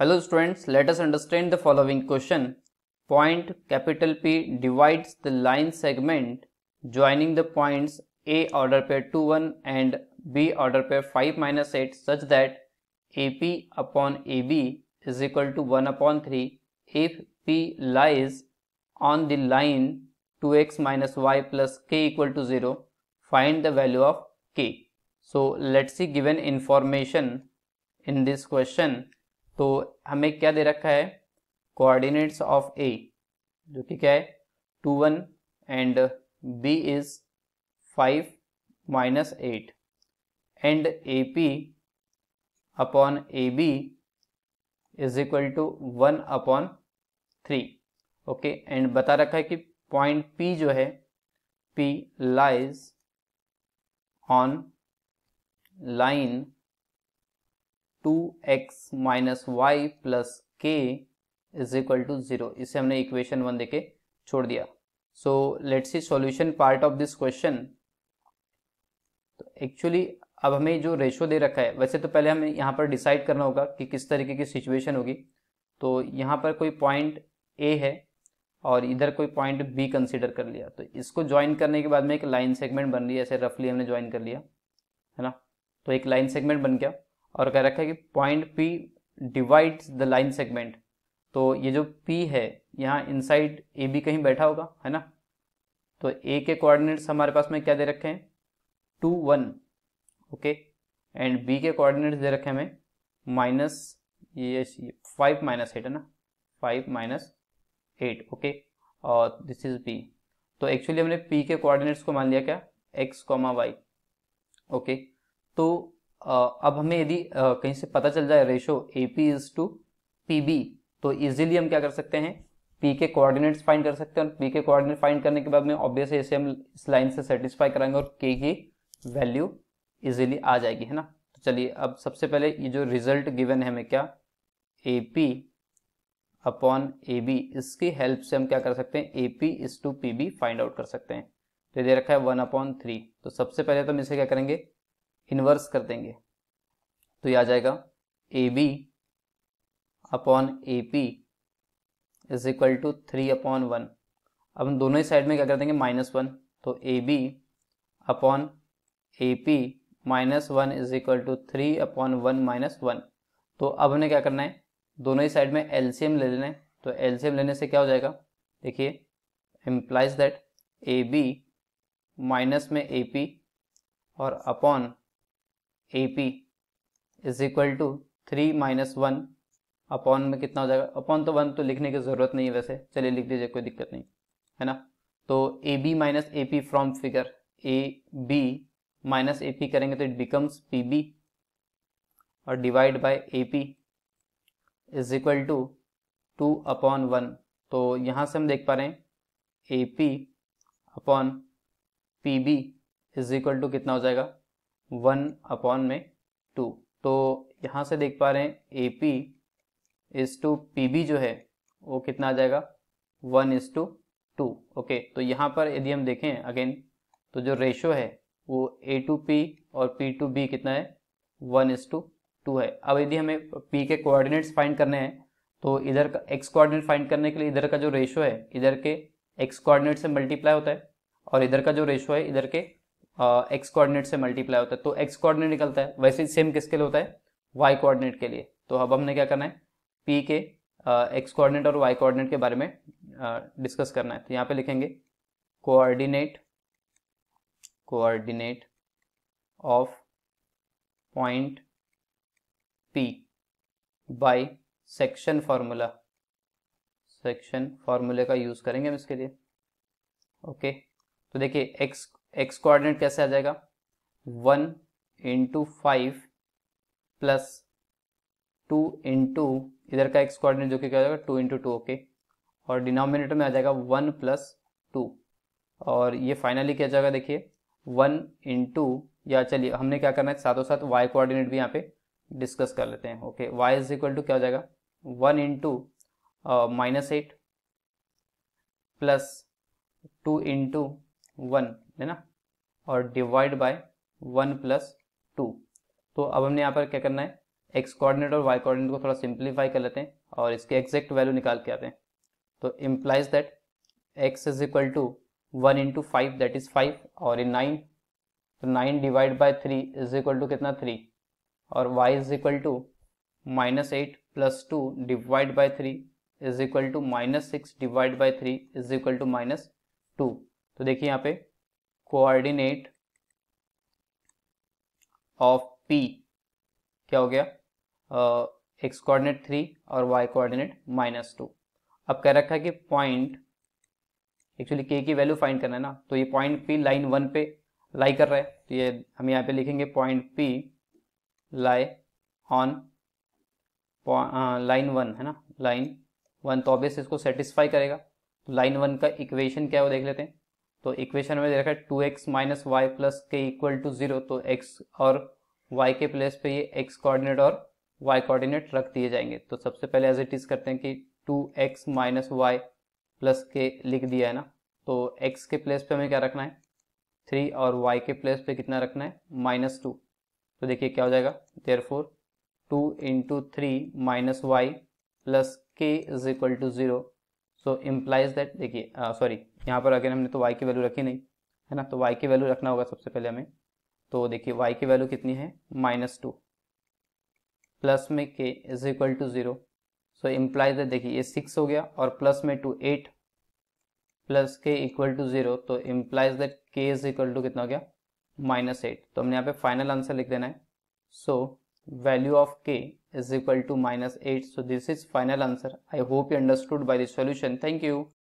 Hello students, let us understand the following question. Point capital P divides the line segment joining the points A order pair 2 1 and B order pair 5 minus 8 such that AP upon AB is equal to 1 upon 3 if P lies on the line 2x minus y plus k equal to 0 find the value of k. So let's see given information in this question तो हमें क्या दे रखा है coordinates of ए जो कि क्या है two one and B is five minus eight and A P upon A B is equal to one upon three okay and बता रखा है कि पॉइंट पी जो है P lies on line two X minus Y plus K is equal to zero इसे हमने equation one देके छोड़ दिया so let's see solution part of this question तो एक्चुअली अब हमें जो रेशो दे रखा है वैसे तो पहले हमें यहाँ पर डिसाइड करना होगा कि किस तरीके की सिचुएशन होगी तो यहाँ पर कोई पॉइंट ए है और इधर कोई पॉइंट बी कंसिडर कर लिया तो इसको ज्वाइन करने के बाद में एक लाइन सेगमेंट बन रही है ऐसे रफली हमने ज्वाइन कर लिया है ना तो एक लाइन सेगमेंट बन गया और कह रखा है कि point P divides the line segment तो ये जो पी है यहाँ इनसाइड ए बी कहीं बैठा होगा है ना तो ए के कोऑर्डिनेट्स हमारे पास में क्या दे रखे हैं two one okay and B के कोऑर्डिनेट्स दे रखे हैं हमें माइनस ये फाइव माइनस एट है ना फाइव माइनस एट ओके और दिस इज पी तो एक्चुअली हमने पी के कोऑर्डिनेट्स को मान लिया क्या एक्स कॉमा वाई ओके तो अब हमें यदि कहीं से पता चल जाए ratio A P is to P B तो इजिली हम क्या कर सकते हैं पी के कोऑर्डिनेट्स फाइंड कर सकते हैं और पी के कोऑर्डिनेट फाइंड करने के बाद में ऑब्वियसली इसे हम इस लाइन से सेटिस्फाई कराएंगे और के की वैल्यू इजिली आ जाएगी है ना तो चलिए अब सबसे पहले ये जो रिजल्ट गिवन है हमें क्या A P upon A B इसकी हेल्प से हम क्या कर सकते हैं A P is to P B find out कर सकते हैं तो दे रखा है वन अपॉन थ्री तो सबसे पहले तो हम इसे क्या करेंगे इन्वर्स कर देंगे तो ये आ जाएगा A B upon A P is equal to three upon one अब हम दोनों ही साइड में क्या कर देंगे माइनस वन तो A B upon A P minus one is equal to three upon one minus one तो अब हमें क्या करना है दोनों ही साइड में एलसीएम ले लेना है तो एलसीएम लेने से क्या हो जाएगा देखिए implies that A B minus में ए पी और upon A P is equal to three minus one upon में कितना हो जाएगा अपॉन तो वन तो लिखने की ज़रूरत नहीं है वैसे चलिए लिख दीजिए कोई दिक्कत नहीं है ना तो A B minus A P from figure A B minus A P करेंगे तो इट बिकम्स पी बी और divide by A P is equal to two upon one तो यहाँ से हम देख पा रहे हैं A P upon P B is equal to कितना हो जाएगा वन अपॉन में टू तो यहाँ से देख पा रहे हैं A P is to P B जो है वो कितना आ जाएगा one is to two okay तो यहाँ पर यदि हम देखें अगेन तो जो रेशो है वो ए टू पी और पी टू बी कितना है वन इज टू टू है अब यदि हमें पी के कोऑर्डिनेट्स फाइंड करने हैं तो इधर का एक्स कोऑर्डिनेट फाइंड करने के लिए इधर का जो रेशो है इधर के एक्स कोऑर्डिनेट से मल्टीप्लाई होता है और इधर का जो रेशो है इधर के एक्स कोऑर्डिनेट से मल्टीप्लाई होता है तो एक्स कोऑर्डिनेट निकलता है वैसे सेम किसके लिए होता है वाई कोऑर्डिनेट के लिए तो अब हमने क्या करना है पी के एक्स कोऑर्डिनेट और वाई कोऑर्डिनेट के बारे में डिस्कस करना है तो यहाँ पे लिखेंगे coordinate coordinate of point P by section formula section फार्मूले का यूज़ करेंगे हम इसके लिए ओके तो देखिए एक्स एक्स कोऑर्डिनेट कैसे आ जाएगा one into five plus two into इधर का एक्स कोऑर्डिनेट जो कि क्या हो जाएगा टू इंटू टू ओके और डिनोमिनेटर में आ जाएगा वन प्लस टू और ये फाइनली क्या जाएगा देखिए वन इंटू या चलिए हमने क्या करना है साथों साथ वाई कोऑर्डिनेट भी यहाँ पे डिस्कस कर लेते हैं okay Y is equal to क्या हो जाएगा one into minus eight plus two into one है ना और divide by one plus two तो अब हमने यहाँ पर क्या करना है एक्स कोऑर्डिनेट और वाई कोऑर्डिनेट को थोड़ा सिंप्लीफाई कर लेते हैं और इसके एग्जैक्ट वैल्यू निकाल के आते हैं तो implies that X is equal to one into five that is five और इन नाइन तो nine divide by three is equal to कितना थ्री और Y is equal to minus eight plus two divide by three is equal to minus six divide by three is equal to minus two तो देखिए यहाँ पे coordinate of P क्या हो गया X coordinate three और Y coordinate minus two अब कह रखा है कि पॉइंट एक्चुअली के की वैल्यू फाइंड करना है ना तो ये पॉइंट पी लाइन वन पे लाई कर रहा है तो ये हम यहाँ पे लिखेंगे point P lie on line one है ना लाइन वन तो ऑब्वियस इसको सेटिस्फाई करेगा तो लाइन वन का इक्वेशन क्या है वो देख लेते हैं तो इक्वेशन में देखा two X minus Y plus K equal to zero तो एक्स और वाई के प्लेस पे ये एक्स कोऑर्डिनेट और वाई कोऑर्डिनेट रख दिए जाएंगे तो सबसे पहले एज इट इज करते हैं कि two X minus Y plus K लिख दिया है ना तो एक्स के प्लेस पे हमें क्या रखना है थ्री और वाई के प्लेस पे कितना रखना है माइनस टू तो देखिए क्या हो जाएगा therefore two into three minus Y plus K is equal to zero so implies that देखिए सॉरी uh, यहाँ पर अगेन हमने तो वाई की वैल्यू रखी नहीं है ना तो वाई की वैल्यू रखना होगा सबसे पहले हमें तो देखिए वाई की वैल्यू कितनी है माइनस टू प्लस में K is equal to zero so implies है देखिए ये सिक्स हो गया और प्लस में two eight plus K equal to zero तो implies that K is equal to कितना हो गया माइनस एट तो हमने यहाँ पे फाइनल आंसर लिख देना है so value of K is equal to minus eight so this is final answer I hope you understood by this solution thank you